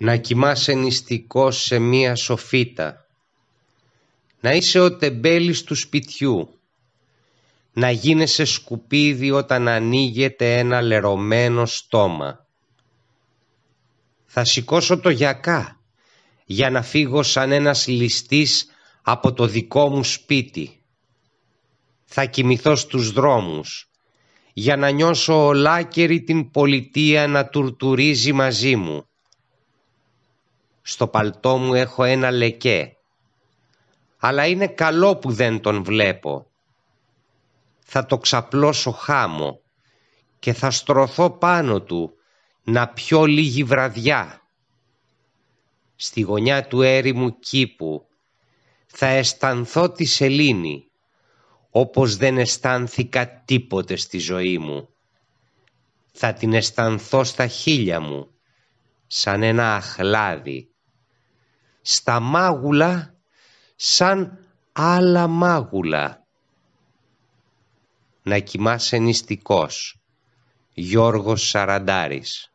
να κοιμάσαι νηστικό σε μια σοφίτα, να είσαι ο τεμπέλης του σπιτιού, να γίνεσαι σκουπίδι όταν ανοίγεται ένα λερωμένο στόμα. Θα σηκώσω το γιακά για να φύγω σαν ένας ληστής από το δικό μου σπίτι. Θα κοιμηθώ στους δρόμους για να νιώσω ολάκερη την πολιτεία να τουρτουρίζει μαζί μου στο παλτό μου έχω ένα λεκέ. Αλλά είναι καλό που δεν τον βλέπω. Θα το ξαπλώσω χάμω και θα στρωθώ πάνω του να πιω λίγη βραδιά. Στη γωνιά του έρημου κήπου θα αισθανθώ τη σελήνη όπως δεν αισθάνθηκα τίποτε στη ζωή μου. Θα την αισθανθώ στα χείλια μου σαν ένα αχλάδι στα μάγουλα σαν άλλα μάγουλα. Να κοιμάσαι νηστικός. Γιώργος Σαραντάρης